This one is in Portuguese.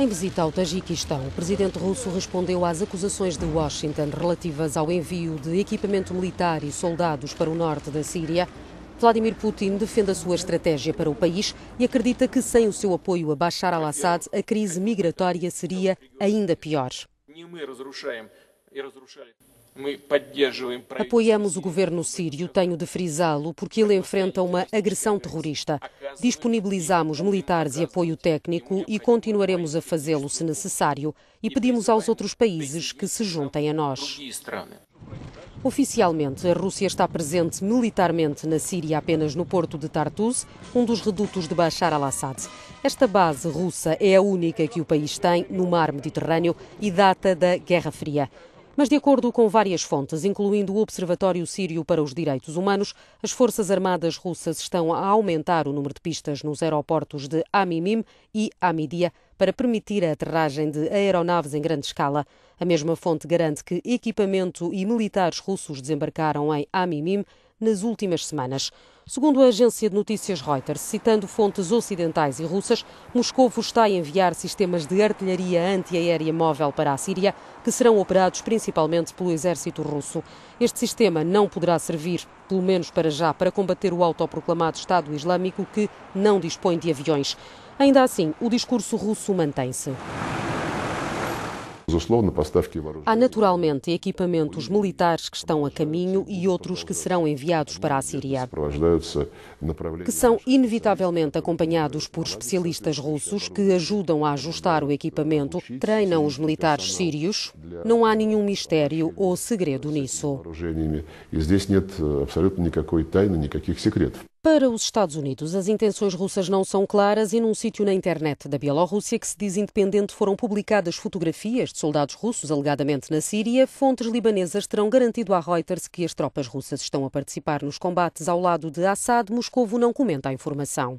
Em visita ao Tajiquistão, o presidente russo respondeu às acusações de Washington relativas ao envio de equipamento militar e soldados para o norte da Síria. Vladimir Putin defende a sua estratégia para o país e acredita que sem o seu apoio a Bashar al-Assad, a crise migratória seria ainda pior. Apoiamos o governo sírio, tenho de frisá-lo, porque ele enfrenta uma agressão terrorista. Disponibilizamos militares e apoio técnico e continuaremos a fazê-lo se necessário e pedimos aos outros países que se juntem a nós. Oficialmente, a Rússia está presente militarmente na Síria apenas no porto de Tartus, um dos redutos de Bashar al-Assad. Esta base russa é a única que o país tem no mar Mediterrâneo e data da Guerra Fria. Mas, de acordo com várias fontes, incluindo o Observatório Sírio para os Direitos Humanos, as Forças Armadas russas estão a aumentar o número de pistas nos aeroportos de Amimim e Amidia para permitir a aterragem de aeronaves em grande escala. A mesma fonte garante que equipamento e militares russos desembarcaram em Amimim nas últimas semanas. Segundo a agência de notícias Reuters, citando fontes ocidentais e russas, Moscou está a enviar sistemas de artilharia antiaérea móvel para a Síria, que serão operados principalmente pelo exército russo. Este sistema não poderá servir, pelo menos para já, para combater o autoproclamado Estado Islâmico, que não dispõe de aviões. Ainda assim, o discurso russo mantém-se. Há naturalmente equipamentos militares que estão a caminho e outros que serão enviados para a Síria, que são inevitavelmente acompanhados por especialistas russos que ajudam a ajustar o equipamento, treinam os militares sírios. Não há nenhum mistério ou segredo nisso. Para os Estados Unidos, as intenções russas não são claras e num sítio na internet da Bielorrússia que se diz independente foram publicadas fotografias de soldados russos alegadamente na Síria. Fontes libanesas terão garantido à Reuters que as tropas russas estão a participar nos combates ao lado de Assad. Moscovo não comenta a informação.